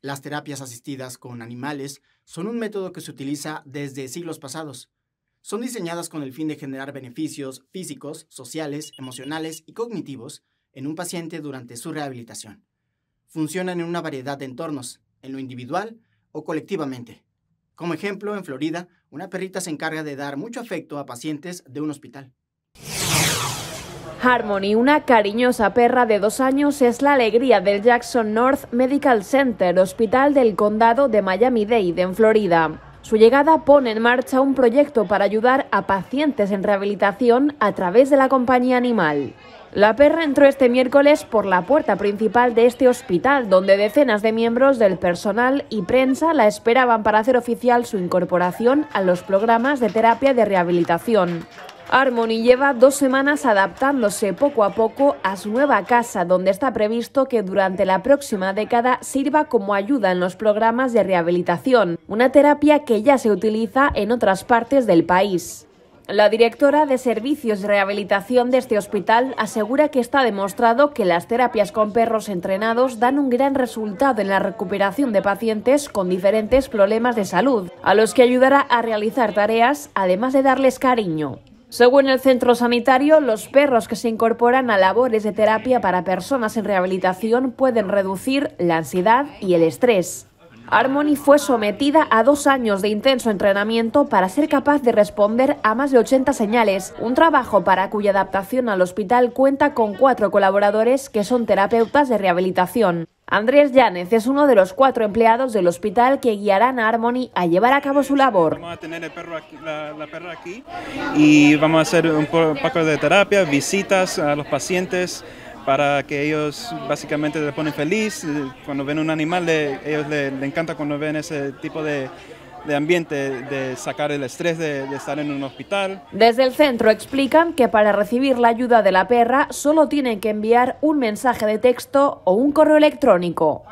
Las terapias asistidas con animales son un método que se utiliza desde siglos pasados. Son diseñadas con el fin de generar beneficios físicos, sociales, emocionales y cognitivos en un paciente durante su rehabilitación. Funcionan en una variedad de entornos, en lo individual o colectivamente. Como ejemplo, en Florida, una perrita se encarga de dar mucho afecto a pacientes de un hospital. Harmony, una cariñosa perra de dos años, es la alegría del Jackson North Medical Center, hospital del condado de Miami-Dade, en Florida. Su llegada pone en marcha un proyecto para ayudar a pacientes en rehabilitación a través de la compañía animal. La perra entró este miércoles por la puerta principal de este hospital, donde decenas de miembros del personal y prensa la esperaban para hacer oficial su incorporación a los programas de terapia de rehabilitación. Harmony lleva dos semanas adaptándose poco a poco a su nueva casa, donde está previsto que durante la próxima década sirva como ayuda en los programas de rehabilitación, una terapia que ya se utiliza en otras partes del país. La directora de Servicios de Rehabilitación de este hospital asegura que está demostrado que las terapias con perros entrenados dan un gran resultado en la recuperación de pacientes con diferentes problemas de salud, a los que ayudará a realizar tareas, además de darles cariño. Según el centro sanitario, los perros que se incorporan a labores de terapia para personas en rehabilitación pueden reducir la ansiedad y el estrés. Harmony fue sometida a dos años de intenso entrenamiento para ser capaz de responder a más de 80 señales, un trabajo para cuya adaptación al hospital cuenta con cuatro colaboradores que son terapeutas de rehabilitación. Andrés Llanes es uno de los cuatro empleados del hospital que guiarán a Harmony a llevar a cabo su labor. Vamos a tener la, perra aquí y vamos a hacer un poco de terapia, visitas a los pacientes, para que ellos básicamente se ponen feliz. Eh, cuando ven un animal, a ellos le, encanta cuando ven ese tipo de, ambiente, de sacar el estrés de estar en un hospital. Desde el centro explican que para recibir la ayuda de la perra solo tienen que enviar un mensaje de texto o un correo electrónico.